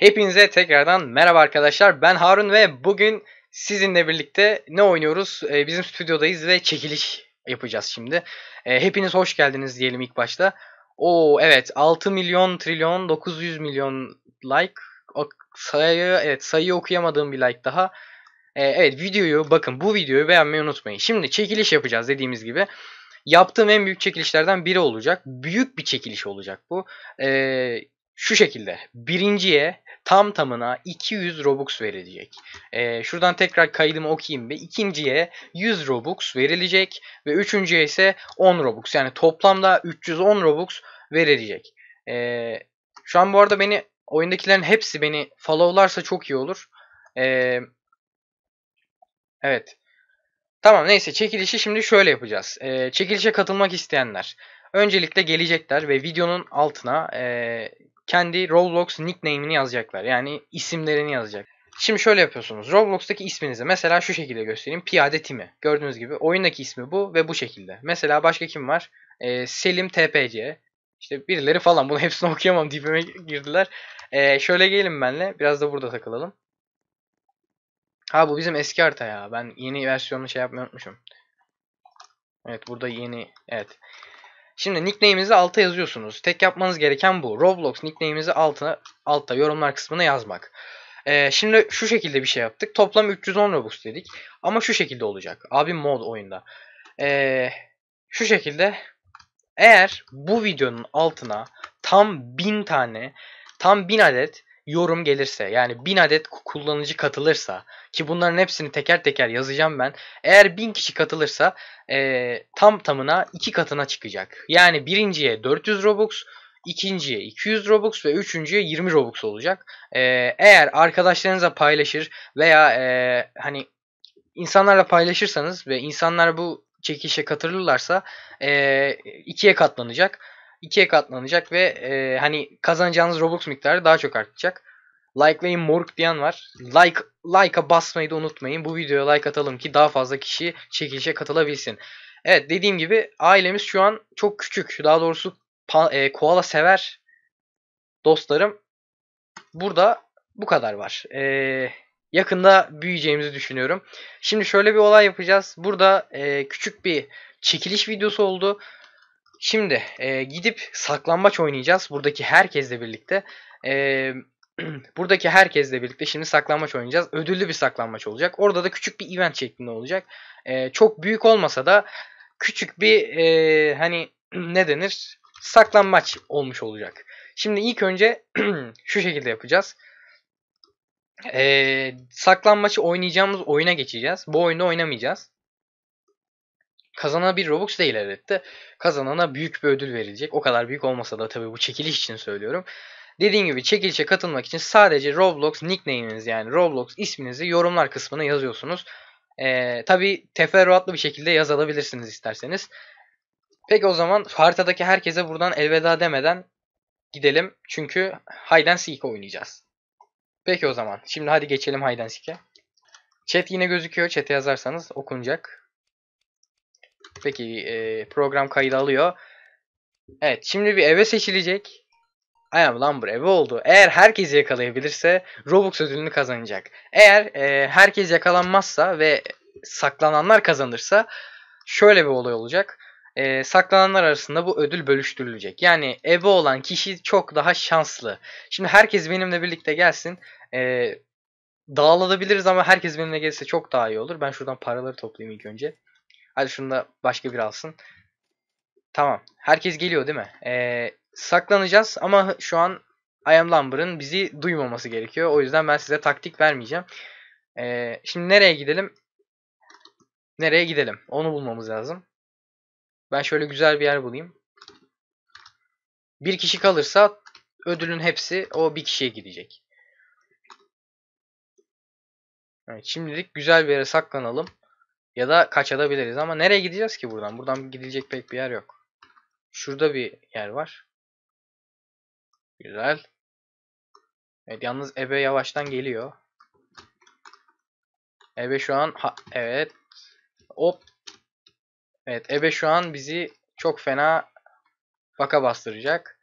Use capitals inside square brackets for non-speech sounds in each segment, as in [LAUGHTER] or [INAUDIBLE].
Hepinize tekrardan merhaba arkadaşlar. Ben Harun ve bugün sizinle birlikte ne oynuyoruz? Ee, bizim stüdyodayız ve çekiliş yapacağız şimdi. Ee, hepiniz hoş geldiniz diyelim ilk başta. Oo evet 6 milyon trilyon 900 milyon like. O sayı evet sayıyı okuyamadığım bir like daha. Ee, evet videoyu bakın bu videoyu beğenmeyi unutmayın. Şimdi çekiliş yapacağız dediğimiz gibi. Yaptığım en büyük çekilişlerden biri olacak. Büyük bir çekiliş olacak bu. Ee, şu şekilde birinciye tam tamına 200 Robux verilecek. Ee, şuradan tekrar kaydımı okuyayım ve ikinciye 100 Robux verilecek ve üçüncüye ise 10 Robux yani toplamda 310 Robux verilecek. Ee, şu an bu arada beni oyundakilerin hepsi beni followlarsa çok iyi olur. Ee, evet. Tamam neyse çekilişi şimdi şöyle yapacağız. Ee, çekilişe katılmak isteyenler öncelikle gelecekler ve videonun altına e, kendi Roblox nickname'ini yazacaklar. Yani isimlerini yazacak. Şimdi şöyle yapıyorsunuz. Roblox'taki isminizi mesela şu şekilde göstereyim. Piyade Timi. Gördüğünüz gibi oyundaki ismi bu ve bu şekilde. Mesela başka kim var? Ee, Selim TPC. İşte birileri falan. Bunu [LAUGHS] hepsini okuyamam. Dibime girdiler. Ee, şöyle gelin benle. Biraz da burada takılalım. Ha bu bizim eski harita ya. Ben yeni versiyonunu şey yapmayı unutmuşum. Evet burada yeni. Evet. Şimdi nickname'inizi alta yazıyorsunuz. Tek yapmanız gereken bu. Roblox nickname'inizi altına, alta yorumlar kısmına yazmak. Ee, şimdi şu şekilde bir şey yaptık. Toplam 310 Robux dedik. Ama şu şekilde olacak. Abi mod oyunda. Ee, şu şekilde. Eğer bu videonun altına tam 1000 tane, tam 1000 adet yorum gelirse yani bin adet kullanıcı katılırsa ki bunların hepsini teker teker yazacağım ben. Eğer bin kişi katılırsa e, tam tamına iki katına çıkacak. Yani birinciye 400 Robux, ikinciye 200 Robux ve üçüncüye 20 Robux olacak. E, eğer arkadaşlarınıza paylaşır veya e, hani insanlarla paylaşırsanız ve insanlar bu çekişe katılırlarsa e, ikiye katlanacak. 2'ye katlanacak ve e, hani kazanacağınız Robux miktarı daha çok artacak. Likelayın moruk diyen var. Like like'a basmayı da unutmayın. Bu videoya like atalım ki daha fazla kişi çekilişe katılabilsin. Evet dediğim gibi ailemiz şu an çok küçük. Daha doğrusu e, koala sever dostlarım. Burada bu kadar var. Ee, yakında büyüyeceğimizi düşünüyorum. Şimdi şöyle bir olay yapacağız. Burada e, küçük bir çekiliş videosu oldu. Şimdi e, gidip saklambaç oynayacağız. Buradaki herkesle birlikte. E, [CLEARS THROAT] buradaki herkesle birlikte şimdi saklambaç oynayacağız. Ödüllü bir saklambaç olacak. Orada da küçük bir event şeklinde olacak. E, çok büyük olmasa da küçük bir e, hani [CLEARS THROAT] ne denir? Saklambaç olmuş olacak. Şimdi ilk önce [CLEARS THROAT] şu şekilde yapacağız. E, saklambaçı oynayacağımız oyuna geçeceğiz. Bu oyunda oynamayacağız. Kazanana bir Robux değil elbette. Kazanana büyük bir ödül verilecek. O kadar büyük olmasa da tabii bu çekiliş için söylüyorum. Dediğim gibi çekilişe katılmak için sadece Roblox nickname'iniz yani Roblox isminizi yorumlar kısmına yazıyorsunuz. Ee, tabii teferruatlı bir şekilde yazabilirsiniz isterseniz. Peki o zaman haritadaki herkese buradan elveda demeden gidelim. Çünkü Hide Seek oynayacağız. Peki o zaman. Şimdi hadi geçelim Hide and Seek'e. Chat yine gözüküyor. Chat'e yazarsanız okunacak. Peki e, program kaydı alıyor. Evet şimdi bir eve seçilecek. Ayam am Lumber evi oldu. Eğer herkesi yakalayabilirse Robux ödülünü kazanacak. Eğer e, herkes yakalanmazsa ve saklananlar kazanırsa şöyle bir olay olacak. E, saklananlar arasında bu ödül bölüştürülecek. Yani eve olan kişi çok daha şanslı. Şimdi herkes benimle birlikte gelsin. E, dağılabiliriz ama herkes benimle gelirse çok daha iyi olur. Ben şuradan paraları toplayayım ilk önce. Hadi şunu da başka bir alsın. Tamam. Herkes geliyor değil mi? Ee, saklanacağız ama şu an I am Lumber'ın bizi duymaması gerekiyor. O yüzden ben size taktik vermeyeceğim. Ee, şimdi nereye gidelim? Nereye gidelim? Onu bulmamız lazım. Ben şöyle güzel bir yer bulayım. Bir kişi kalırsa ödülün hepsi o bir kişiye gidecek. Evet, şimdilik güzel bir yere saklanalım. Ya da kaçabiliriz ama nereye gideceğiz ki buradan? Buradan gidilecek pek bir yer yok. Şurada bir yer var. Güzel. Evet yalnız Ebe yavaştan geliyor. Ebe şu an ha, evet. Hop. Evet Ebe şu an bizi çok fena baka bastıracak.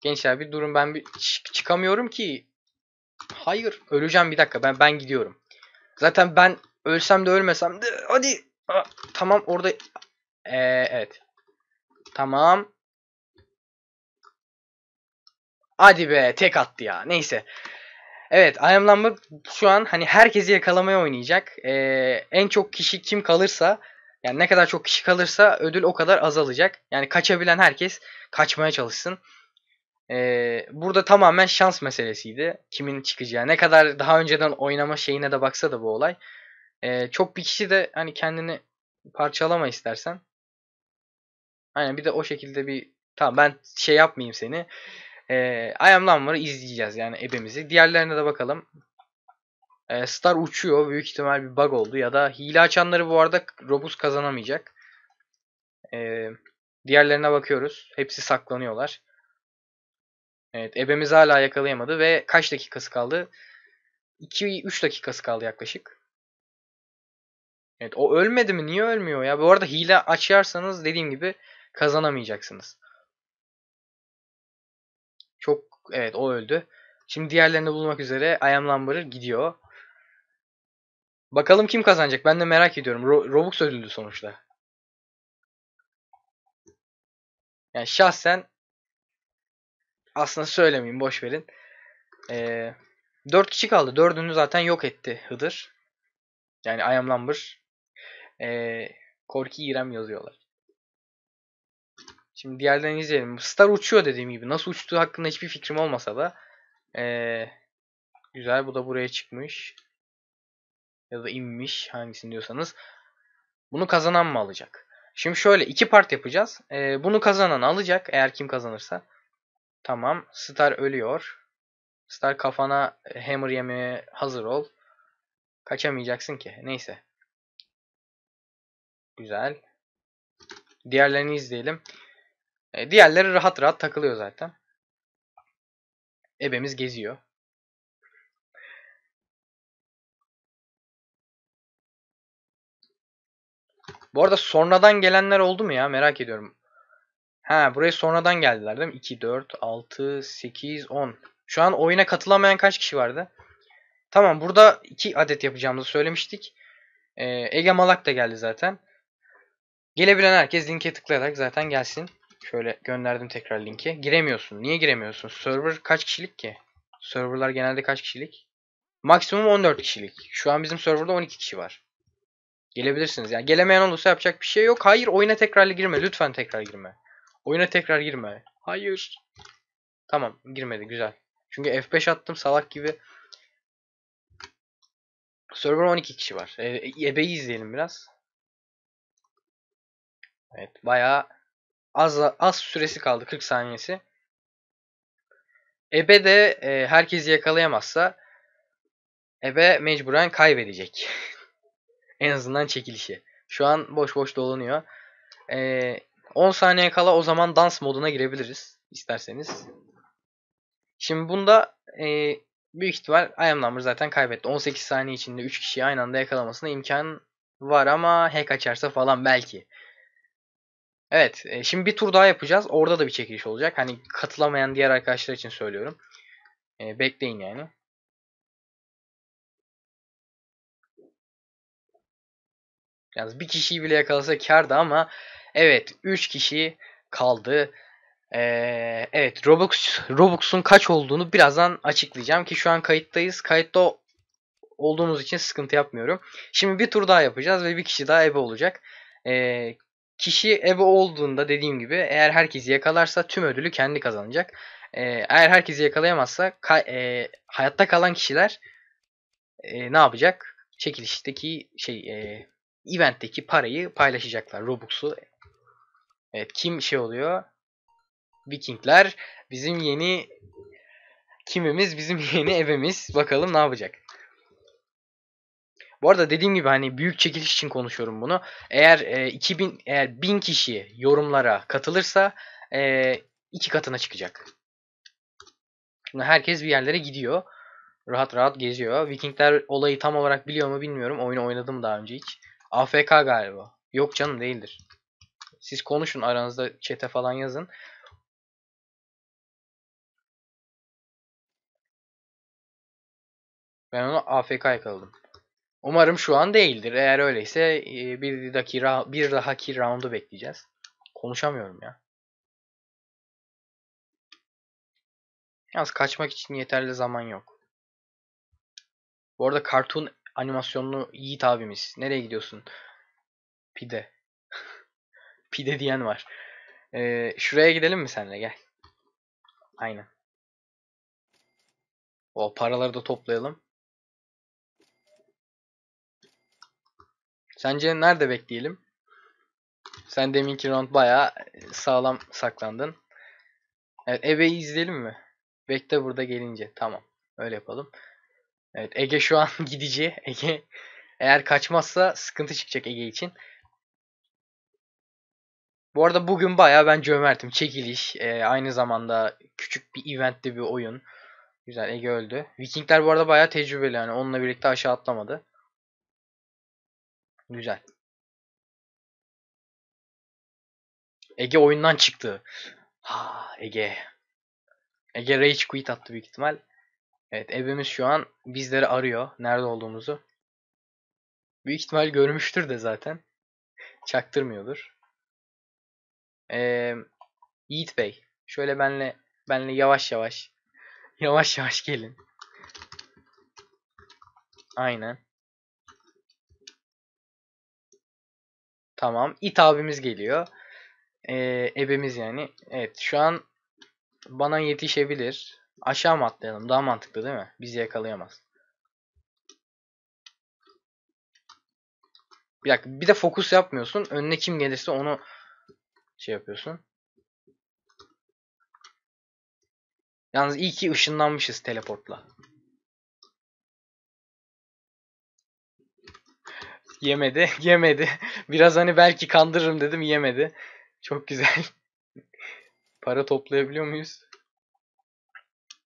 Gençler bir durun ben bir çıkamıyorum ki. Hayır öleceğim bir dakika ben ben gidiyorum. Zaten ben Ölsem de ölmesem de hadi. tamam orada. Ee, evet. Tamam. Hadi be tek attı ya. Neyse. Evet I Am Lambert şu an hani herkesi yakalamaya oynayacak. Ee, en çok kişi kim kalırsa yani ne kadar çok kişi kalırsa ödül o kadar azalacak. Yani kaçabilen herkes kaçmaya çalışsın. Ee, burada tamamen şans meselesiydi. Kimin çıkacağı. Ne kadar daha önceden oynama şeyine de baksa da bu olay. E, çok bir kişi de hani kendini parçalama istersen. Aynen bir de o şekilde bir tamam ben şey yapmayayım seni. E, I Am Lumber'ı izleyeceğiz yani ebemizi. Diğerlerine de bakalım. E, Star uçuyor. Büyük ihtimal bir bug oldu. Ya da hile açanları bu arada Robus kazanamayacak. E, diğerlerine bakıyoruz. Hepsi saklanıyorlar. Evet ebemiz hala yakalayamadı ve kaç dakikası kaldı? 2-3 dakikası kaldı yaklaşık. Evet o ölmedi mi? Niye ölmüyor ya? Bu arada hile açarsanız dediğim gibi kazanamayacaksınız. Çok evet o öldü. Şimdi diğerlerini bulmak üzere I am Lumberer gidiyor. Bakalım kim kazanacak? Ben de merak ediyorum. Ro Robux ödüldü sonuçta. Yani şahsen aslında söylemeyeyim boş verin. Ee, 4 kişi kaldı. 4'ünü zaten yok etti Hıdır. Yani I am Lumber ee, Korki İrem yazıyorlar. Şimdi diğerlerini izleyelim. Star uçuyor dediğim gibi. Nasıl uçtuğu hakkında hiçbir fikrim olmasa da. Ee, güzel bu da buraya çıkmış. Ya da inmiş hangisini diyorsanız. Bunu kazanan mı alacak? Şimdi şöyle iki part yapacağız. Ee, bunu kazanan alacak eğer kim kazanırsa. Tamam. Star ölüyor. Star kafana hammer yemeye hazır ol. Kaçamayacaksın ki. Neyse. Güzel. Diğerlerini izleyelim. E, diğerleri rahat rahat takılıyor zaten. Ebemiz geziyor. Bu arada sonradan gelenler oldu mu ya? Merak ediyorum. Ha buraya sonradan geldiler değil mi? 2, 4, 6, 8, 10. Şu an oyuna katılamayan kaç kişi vardı? Tamam burada 2 adet yapacağımızı söylemiştik. Ee, Ege Malak da geldi zaten. Gelebilen herkes linke tıklayarak zaten gelsin. Şöyle gönderdim tekrar linki. Giremiyorsun. Niye giremiyorsun? Server kaç kişilik ki? Serverlar genelde kaç kişilik? Maksimum 14 kişilik. Şu an bizim serverda 12 kişi var. Gelebilirsiniz. Yani gelemeyen olursa yapacak bir şey yok. Hayır oyuna tekrarlı girme. Lütfen tekrar girme. Oyuna tekrar girme. Hayır. Tamam girmedi güzel. Çünkü F5 attım salak gibi. Server 12 kişi var. E, e ebe'yi izleyelim biraz. Evet bayağı az az süresi kaldı 40 saniyesi. Ebe de e, herkesi yakalayamazsa Ebe mecburen kaybedecek. [LAUGHS] en azından çekilişi. Şu an boş boş dolanıyor. E, 10 saniye kala o zaman dans moduna girebiliriz isterseniz. Şimdi bunda e, büyük ihtimal I am number zaten kaybetti. 18 saniye içinde 3 kişiyi aynı anda yakalamasına imkan var ama hack açarsa falan belki. Evet. E, şimdi bir tur daha yapacağız. Orada da bir çekiliş olacak. Hani katılamayan diğer arkadaşlar için söylüyorum. E, bekleyin yani. Yalnız bir kişiyi bile yakalasa kardı ama evet 3 kişi kaldı. Ee, evet Robux Robux'un kaç olduğunu birazdan açıklayacağım ki şu an kayıttayız. Kayıtta olduğumuz için sıkıntı yapmıyorum. Şimdi bir tur daha yapacağız ve bir kişi daha ebe olacak. Ee, Kişi evi olduğunda dediğim gibi eğer herkesi yakalarsa tüm ödülü kendi kazanacak. Ee, eğer herkesi yakalayamazsa ka- e, hayatta kalan kişiler e, ne yapacak? Çekilişteki şey e, eventteki parayı paylaşacaklar. Robux'u. Evet kim şey oluyor? Vikingler bizim yeni kimimiz bizim [LAUGHS] yeni evimiz. Bakalım ne yapacak. Bu arada dediğim gibi hani büyük çekiliş için konuşuyorum bunu. Eğer e, 2000 eğer 1000 kişi yorumlara katılırsa e, iki katına çıkacak. Şimdi herkes bir yerlere gidiyor. Rahat rahat geziyor. Vikingler olayı tam olarak biliyor mu bilmiyorum. Oyunu oynadım daha önce hiç. AFK galiba. Yok canım değildir. Siz konuşun aranızda çete falan yazın. Ben onu AFK yakaladım. Umarım şu an değildir. Eğer öyleyse e, bir dahaki, bir dahaki roundu bekleyeceğiz. Konuşamıyorum ya. Yalnız kaçmak için yeterli zaman yok. Bu arada kartun animasyonlu Yiğit abimiz. Nereye gidiyorsun? Pide. [LAUGHS] Pide diyen var. Ee, şuraya gidelim mi senle gel. Aynen. O paraları da toplayalım. Sence nerede bekleyelim? Sen deminki round baya e, sağlam saklandın. Evet Ebe'yi izleyelim mi? Bekle burada gelince. Tamam. Öyle yapalım. Evet Ege şu an [LAUGHS] gidici. Ege eğer kaçmazsa sıkıntı çıkacak Ege için. Bu arada bugün baya ben cömertim. Çekiliş. E, aynı zamanda küçük bir eventli bir oyun. Güzel Ege öldü. Vikingler bu arada baya tecrübeli yani. Onunla birlikte aşağı atlamadı. Güzel. Ege oyundan çıktı. Ha, Ege. Ege Rage Quit attı büyük ihtimal. Evet ebemiz şu an bizleri arıyor. Nerede olduğumuzu. Büyük ihtimal görmüştür de zaten. Çaktırmıyordur. Ee, Yiğit Bey. Şöyle benle benle yavaş yavaş yavaş yavaş gelin. Aynen. Tamam. It abimiz geliyor. Ee, ebemiz yani. Evet şu an bana yetişebilir. Aşağı mı atlayalım? Daha mantıklı değil mi? Bizi yakalayamaz. Bir dakika. Bir de fokus yapmıyorsun. Önüne kim gelirse onu şey yapıyorsun. Yalnız iyi ki ışınlanmışız teleportla. Yemedi. [LAUGHS] Yemedi. Biraz hani belki kandırırım dedim yemedi. Çok güzel. [LAUGHS] Para toplayabiliyor muyuz?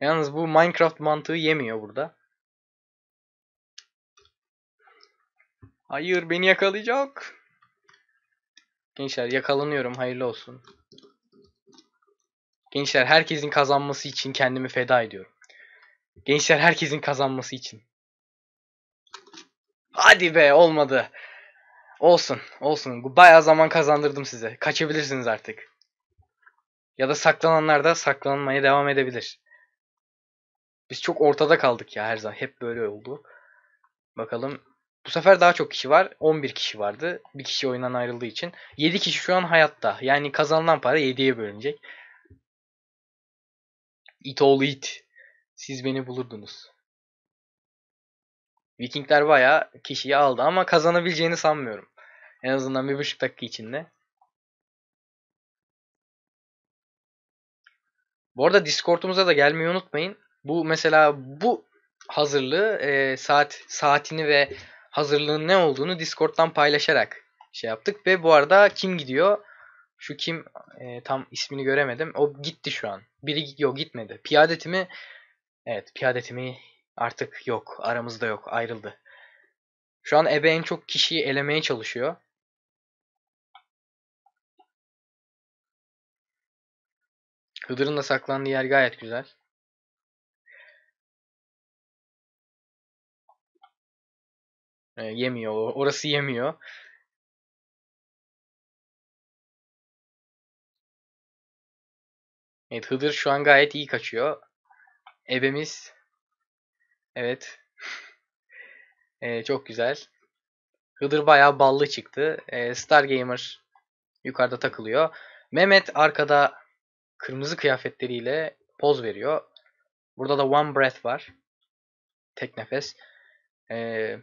Yalnız bu Minecraft mantığı yemiyor burada. Hayır beni yakalayacak. Gençler yakalanıyorum hayırlı olsun. Gençler herkesin kazanması için kendimi feda ediyorum. Gençler herkesin kazanması için. Hadi be olmadı. Olsun olsun. Bayağı zaman kazandırdım size. Kaçabilirsiniz artık. Ya da saklananlar da saklanmaya devam edebilir. Biz çok ortada kaldık ya her zaman. Hep böyle oldu. Bakalım. Bu sefer daha çok kişi var. 11 kişi vardı. Bir kişi oyundan ayrıldığı için. 7 kişi şu an hayatta. Yani kazanılan para 7'ye bölünecek. It oğlu it. Siz beni bulurdunuz. Vikingler bayağı kişiyi aldı ama kazanabileceğini sanmıyorum. En azından bir buçuk dakika içinde. Bu arada Discord'umuza da gelmeyi unutmayın. Bu mesela bu hazırlığı e, saat saatini ve hazırlığın ne olduğunu Discord'dan paylaşarak şey yaptık ve bu arada kim gidiyor? Şu kim e, tam ismini göremedim. O gitti şu an. Biri yok gitmedi. Piyadetimi Evet, piyadetimi Artık yok. Aramızda yok. Ayrıldı. Şu an Ebe en çok kişiyi elemeye çalışıyor. Hıdır'ın da saklandığı yer gayet güzel. E, yemiyor. Orası yemiyor. Evet Hıdır şu an gayet iyi kaçıyor. Ebemiz Evet. [LAUGHS] e, çok güzel. Hıdır bayağı ballı çıktı. Ee, Star Gamer yukarıda takılıyor. Mehmet arkada kırmızı kıyafetleriyle poz veriyor. Burada da One Breath var. Tek nefes. Ee,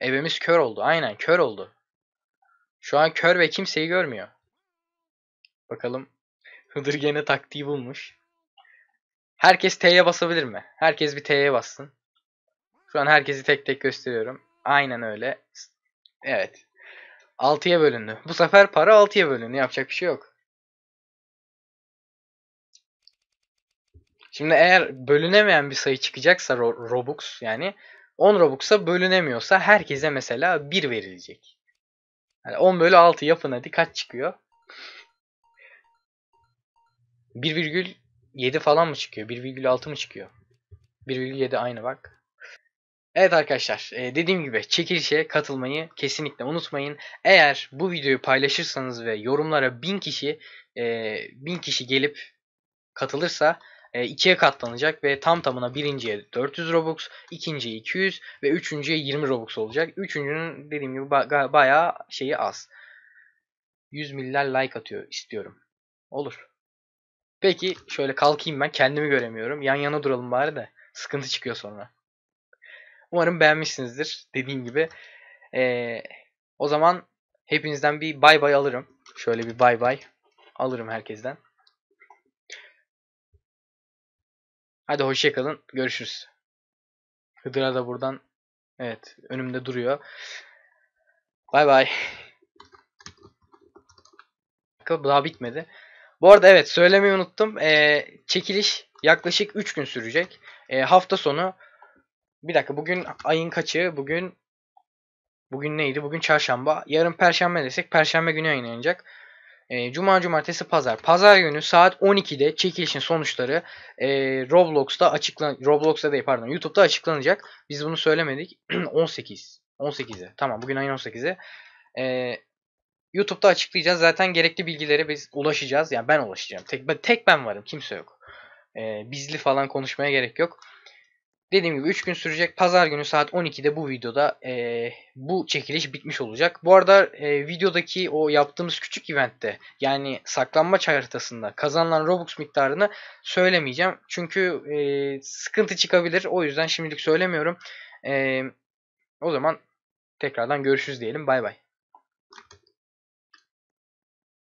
evimiz kör oldu. Aynen kör oldu. Şu an kör ve kimseyi görmüyor. Bakalım. Hıdır gene taktiği bulmuş. Herkes T'ye basabilir mi? Herkes bir T'ye bassın. Şu an herkesi tek tek gösteriyorum. Aynen öyle. Evet. 6'ya bölündü. Bu sefer para 6'ya bölündü. Yapacak bir şey yok. Şimdi eğer bölünemeyen bir sayı çıkacaksa ro Robux yani 10 Robux'a bölünemiyorsa herkese mesela 1 verilecek. Yani 10 bölü 6 yapın hadi kaç çıkıyor? 1,7 falan mı çıkıyor? 1,6 mı çıkıyor? 1,7 aynı bak. Evet arkadaşlar e, dediğim gibi çekilişe katılmayı kesinlikle unutmayın. Eğer bu videoyu paylaşırsanız ve yorumlara bin kişi e, bin kişi gelip katılırsa e, ikiye katlanacak ve tam tamına birinciye 400 Robux, ikinciye 200 ve üçüncüye 20 Robux olacak. Üçüncünün dediğim gibi bayağı şeyi az. 100 milyar like atıyor istiyorum. Olur. Peki şöyle kalkayım ben kendimi göremiyorum. Yan yana duralım bari de sıkıntı çıkıyor sonra. Umarım beğenmişsinizdir. Dediğim gibi. Ee, o zaman hepinizden bir bay bay alırım. Şöyle bir bay bay alırım herkesten. Hadi hoşçakalın. Görüşürüz. Hıdır'a da buradan evet önümde duruyor. Bay bay. Daha bitmedi. Bu arada evet söylemeyi unuttum. Ee, çekiliş yaklaşık 3 gün sürecek. Ee, hafta sonu bir dakika bugün ayın kaçı? Bugün bugün neydi? Bugün çarşamba. Yarın perşembe desek perşembe günü yayınlanacak. E, Cuma, cumartesi, pazar. Pazar günü saat 12'de çekilişin sonuçları e, Roblox'ta açıklan Roblox'ta değil pardon YouTube'da açıklanacak. Biz bunu söylemedik. 18. [CLEARS THROAT] 18'e. Tamam bugün ayın 18'e. E, ee, YouTube'da açıklayacağız. Zaten gerekli bilgileri biz ulaşacağız. Yani ben ulaşacağım. Tek, tek ben varım. Kimse yok. E, bizli falan konuşmaya gerek yok. Dediğim gibi 3 gün sürecek. Pazar günü saat 12'de bu videoda e, bu çekiliş bitmiş olacak. Bu arada e, videodaki o yaptığımız küçük eventte yani saklanma haritasında kazanılan Robux miktarını söylemeyeceğim. Çünkü e, sıkıntı çıkabilir. O yüzden şimdilik söylemiyorum. E, o zaman tekrardan görüşürüz diyelim. Bay bay.